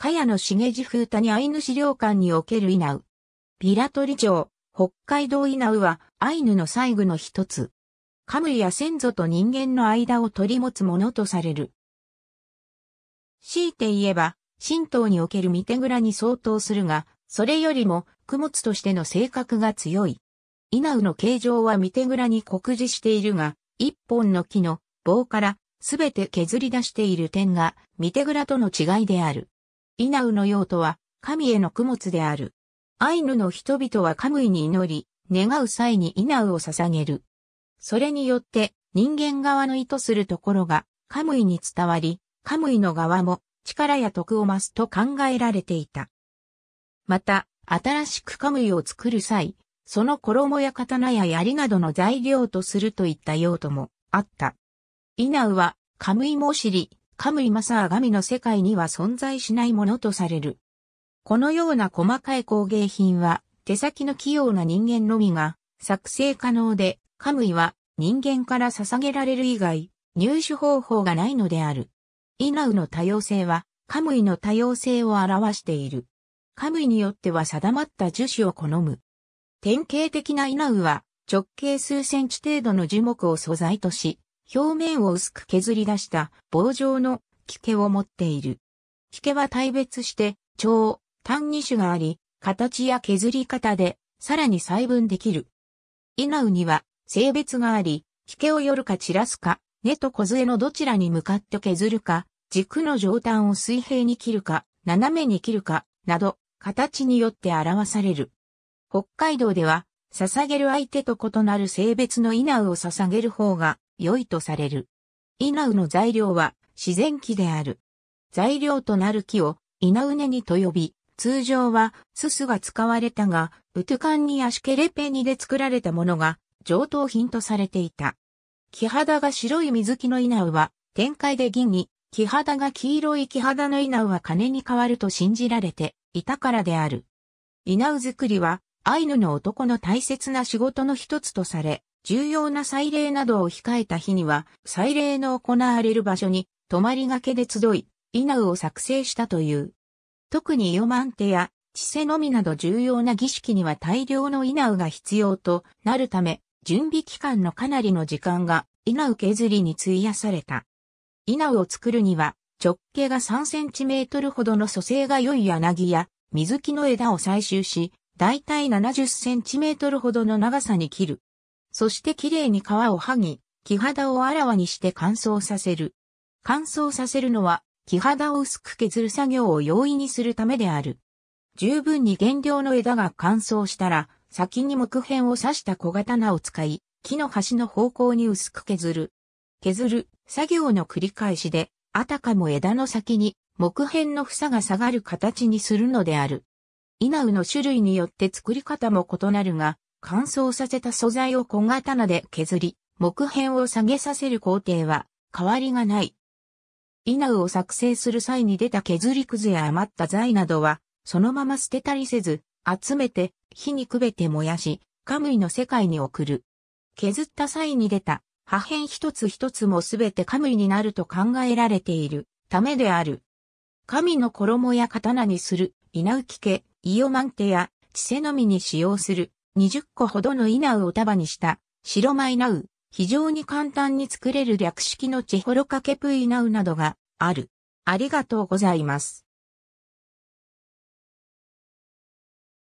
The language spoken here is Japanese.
茅野茂次風谷アイヌ資料館における稲ウ。トリ町、北海道稲ウはアイヌの細具の一つ。カムイや先祖と人間の間を取り持つものとされる。強いて言えば、神道におけるテグラに相当するが、それよりも、供物としての性格が強い。ナウの形状はテグラに酷似しているが、一本の木の棒からすべて削り出している点が、テグラとの違いである。イナウの用途は、神への供物である。アイヌの人々はカムイに祈り、願う際にイナウを捧げる。それによって、人間側の意図するところが、カムイに伝わり、カムイの側も、力や徳を増すと考えられていた。また、新しくカムイを作る際、その衣や刀や槍などの材料とするといった用途もあった。イナウは、カムイモシり。カムイマサー神の世界には存在しないものとされる。このような細かい工芸品は、手先の器用な人間のみが作成可能で、カムイは人間から捧げられる以外、入手方法がないのである。イナウの多様性は、カムイの多様性を表している。カムイによっては定まった樹脂を好む。典型的なイナウは、直径数センチ程度の樹木を素材とし、表面を薄く削り出した棒状の木毛を持っている。木毛は大別して、長、単二種があり、形や削り方で、さらに細分できる。稲ウには、性別があり、木毛を寄るか散らすか、根と梢のどちらに向かって削るか、軸の上端を水平に切るか、斜めに切るか、など、形によって表される。北海道では、捧げる相手と異なる性別の稲ウを捧げる方が良いとされる。稲ウの材料は自然木である。材料となる木を稲ウネにと呼び、通常はすすが使われたが、ウトゥカンニやシケレペニで作られたものが上等品とされていた。木肌が白い水木の稲ウは、展開で銀に、木肌が黄色い木肌の稲ウは金に変わると信じられていたからである。稲ウ作りは、アイヌの男の大切な仕事の一つとされ、重要な祭礼などを控えた日には、祭礼の行われる場所に、泊まりがけで集い、稲ウを作成したという。特にヨマンテや、知世のみなど重要な儀式には大量の稲ウが必要となるため、準備期間のかなりの時間が、稲ウ削りに費やされた。稲ウを作るには、直径が3センチメートルほどの蘇生が良い柳や、水木の枝を採集し、だいたい70センチメートルほどの長さに切る。そしてきれいに皮を剥ぎ、木肌をあらわにして乾燥させる。乾燥させるのは、木肌を薄く削る作業を容易にするためである。十分に原料の枝が乾燥したら、先に木片を刺した小刀を使い、木の端の方向に薄く削る。削る、作業の繰り返しで、あたかも枝の先に木片の房が下がる形にするのである。稲ウの種類によって作り方も異なるが、乾燥させた素材を小刀で削り、木片を下げさせる工程は変わりがない。稲ウを作成する際に出た削りくずや余った材などは、そのまま捨てたりせず、集めて火にくべて燃やし、カムイの世界に送る。削った際に出た破片一つ一つもすべてカムイになると考えられているためである。神の衣や刀にする、稲浮家、イオマンテや、知世のみに使用する、20個ほどのイナウを束にした白米ナウ、非常に簡単に作れる略式のチェホロカケプイナウなどがある。ありがとうございます。